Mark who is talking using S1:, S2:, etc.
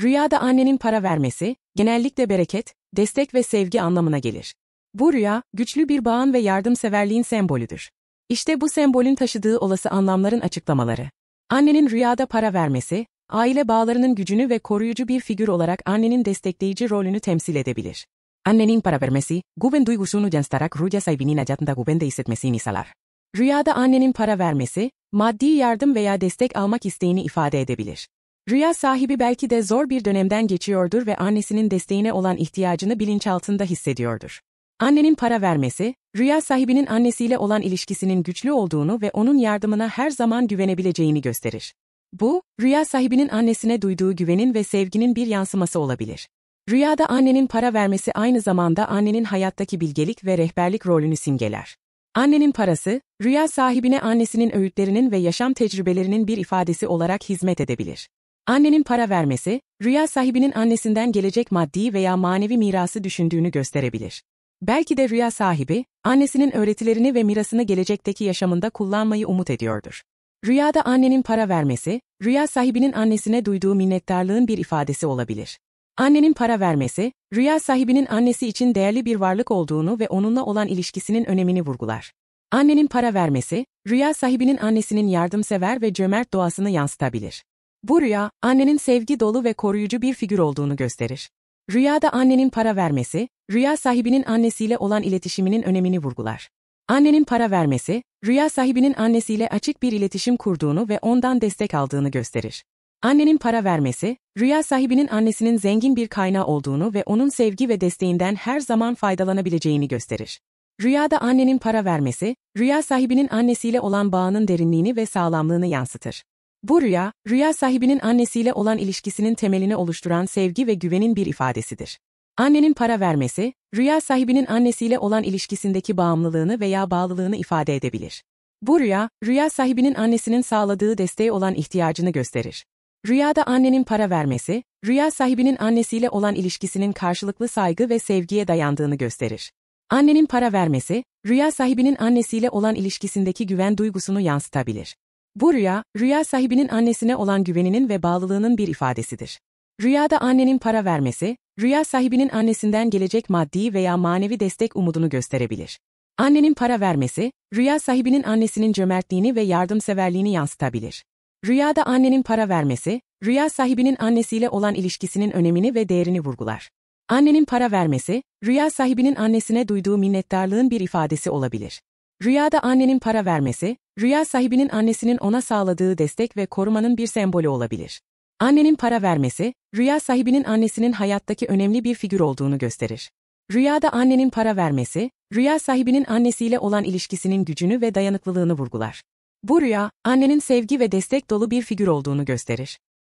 S1: Rüyada annenin para vermesi, genellikle bereket, destek ve sevgi anlamına gelir. Bu rüya, güçlü bir bağın ve yardımseverliğin sembolüdür. İşte bu sembolün taşıdığı olası anlamların açıklamaları. Annenin rüyada para vermesi, aile bağlarının gücünü ve koruyucu bir figür olarak annenin destekleyici rolünü temsil edebilir. Annenin para vermesi, güven duygusunu yansıtarak rüya sahibinin hayatında güvende hissetmesini sağlar. Rüyada annenin para vermesi, maddi yardım veya destek almak isteğini ifade edebilir. Rüya sahibi belki de zor bir dönemden geçiyordur ve annesinin desteğine olan ihtiyacını bilinçaltında hissediyordur. Annenin para vermesi, rüya sahibinin annesiyle olan ilişkisinin güçlü olduğunu ve onun yardımına her zaman güvenebileceğini gösterir. Bu, rüya sahibinin annesine duyduğu güvenin ve sevginin bir yansıması olabilir. Rüyada annenin para vermesi aynı zamanda annenin hayattaki bilgelik ve rehberlik rolünü simgeler. Annenin parası, rüya sahibine annesinin öğütlerinin ve yaşam tecrübelerinin bir ifadesi olarak hizmet edebilir. Annenin para vermesi, rüya sahibinin annesinden gelecek maddi veya manevi mirası düşündüğünü gösterebilir. Belki de rüya sahibi, annesinin öğretilerini ve mirasını gelecekteki yaşamında kullanmayı umut ediyordur. Rüyada annenin para vermesi, rüya sahibinin annesine duyduğu minnettarlığın bir ifadesi olabilir. Annenin para vermesi, rüya sahibinin annesi için değerli bir varlık olduğunu ve onunla olan ilişkisinin önemini vurgular. Annenin para vermesi, rüya sahibinin annesinin yardımsever ve cömert doğasını yansıtabilir. Bu rüya, annenin sevgi dolu ve koruyucu bir figür olduğunu gösterir. Rüyada annenin para vermesi, rüya sahibinin annesiyle olan iletişiminin önemini vurgular. Annenin para vermesi, rüya sahibinin annesiyle açık bir iletişim kurduğunu ve ondan destek aldığını gösterir. Annenin para vermesi, rüya sahibinin annesinin zengin bir kaynağı olduğunu ve onun sevgi ve desteğinden her zaman faydalanabileceğini gösterir. Rüyada annenin para vermesi, rüya sahibinin annesiyle olan bağının derinliğini ve sağlamlığını yansıtır. Bu rüya, rüya sahibinin annesiyle olan ilişkisinin temelini oluşturan sevgi ve güvenin bir ifadesidir. Annenin para vermesi, rüya sahibinin annesiyle olan ilişkisindeki bağımlılığını veya bağlılığını ifade edebilir. Bu rüya, rüya sahibinin annesinin sağladığı desteğe olan ihtiyacını gösterir. Rüyada annenin para vermesi, rüya sahibinin annesiyle olan ilişkisinin karşılıklı saygı ve sevgiye dayandığını gösterir. Annenin para vermesi, rüya sahibinin annesiyle olan ilişkisindeki güven duygusunu yansıtabilir. Bu rüya, rüya sahibinin annesine olan güveninin ve bağlılığının bir ifadesidir. Rüyada annenin para vermesi, rüya sahibinin annesinden gelecek maddi veya manevi destek umudunu gösterebilir. Annenin para vermesi, rüya sahibinin annesinin cömertliğini ve yardımseverliğini yansıtabilir. Rüyada annenin para vermesi, rüya sahibinin annesiyle olan ilişkisinin önemini ve değerini vurgular. Annenin para vermesi, rüya sahibinin annesine duyduğu minnettarlığın bir ifadesi olabilir. Rüyada annenin para vermesi, rüya sahibinin annesinin ona sağladığı destek ve korumanın bir sembolü olabilir. Annenin para vermesi, rüya sahibinin annesinin hayattaki önemli bir figür olduğunu gösterir. Rüyada annenin para vermesi, rüya sahibinin annesiyle olan ilişkisinin gücünü ve dayanıklılığını vurgular. Bu rüya, annenin sevgi ve destek dolu bir figür olduğunu gösterir.